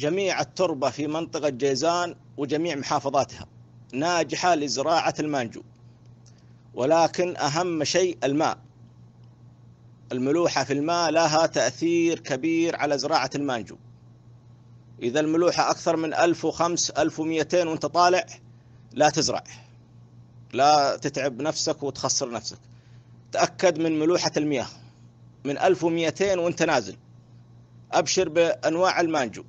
جميع التربة في منطقة جيزان وجميع محافظاتها ناجحة لزراعة المانجو ولكن أهم شيء الماء الملوحة في الماء لها تأثير كبير على زراعة المانجو إذا الملوحة أكثر من 1005 1200 وأنت طالع لا تزرع لا تتعب نفسك وتخسر نفسك تأكد من ملوحة المياه من 1200 وأنت نازل أبشر بأنواع المانجو